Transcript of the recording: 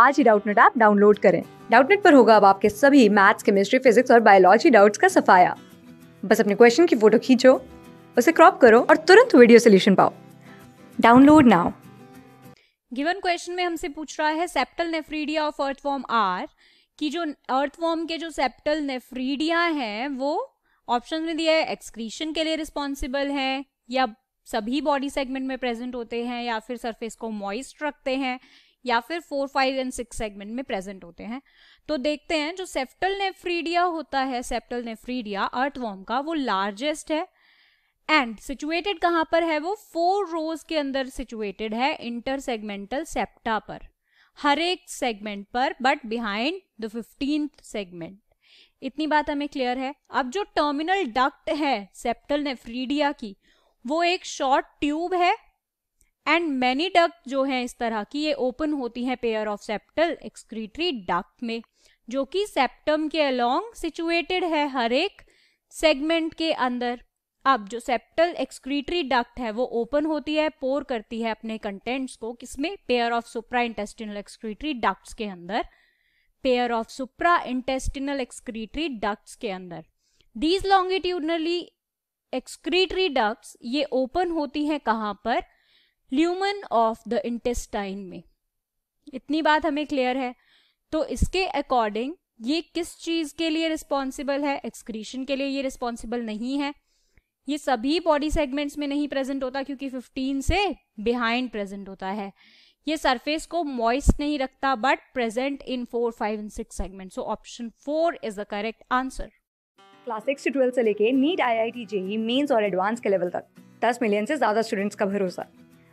आज ही Doubtnut app download करें डाउटनेट पर होगा अब आपके सभी मैथ्स केमिस्ट्री फिजिक्स और बायोलॉजी डाउट्स का सफाया बस अपने क्वेश्चन की फोटो खींचो उसे क्रॉप करो और तुरंत वीडियो सोल्यूशन पाओ डाउनलोड नाउ गिवन क्वेश्चन में हमसे पूछ रहा है septal nephridia of earthworm are कि जो अर्थवॉर्म के जो सेप्टल नेफ्रीडिया हैं वो ऑप्शन में दिया है एक्सक्रीशन के लिए रिस्पॉन्सिबल है या सभी बॉडी सेगमेंट में प्रेजेंट होते हैं या फिर सरफेस को मॉइस्ट रखते हैं या फिर four five and six segment में प्रेजेंट होते हैं तो देखते हैं जो सेप्टल नेफ्रीडिया होता है सेप्टल नेफ्रीडिया अर्थवॉर्म का वो लार्जेस्ट है एंड सिचुएटेड कहाँ पर है वो फोर रोज के अंदर सिचुएटेड है इंटर सेगमेंटल सेप्टा पर हर एक सेगमेंट पर but behind the fifteen segment इतनी बात हमें क्लियर है अब जो टर्मिनल डक्ट है सेप्टल नेफ्रीडिया की वो एक शॉर्ट ट्यूब है एंड मैनी डक जो है इस तरह की ये ओपन होती है pair of septal excretory duct में जो कि सेप्टम के अलोंग सिचुएटेड है हर एक सेगमेंट के अंदर अब जो सेप्टल एक्सक्रीटरी डक्ट है वो ओपन होती है पोर करती है अपने कंटेंट्स को किसमें pair of supra intestinal excretory ducts के अंदर pair of supra intestinal excretory ducts के अंदर दीज लॉन्गिट्यूडनली एक्सक्रीटरी डक्ट्स ये ओपन होती हैं कहाँ पर ल्यूमन ऑफ द इंटेस्टाइन में इतनी बात हमें क्लियर है तो इसके अकॉर्डिंग ये किस चीज के लिए रिस्पॉन्सिबल है एक्सक्रीशन के लिए ये रिस्पॉन्सिबल नहीं है ये सभी बॉडी सेगमेंट्स में नहीं प्रेजेंट होता क्योंकि 15 से बिहाइंड प्रेजेंट होता है ये सरफेस को मॉइस्ट नहीं रखता but present in four five and six segment so option four is the correct answer class six से ट्वेल्व से लेके NEET I I T JEE mains और एडवांस के लेवल तक दस मिलियन से ज्यादा स्टूडेंट्स का भरोसा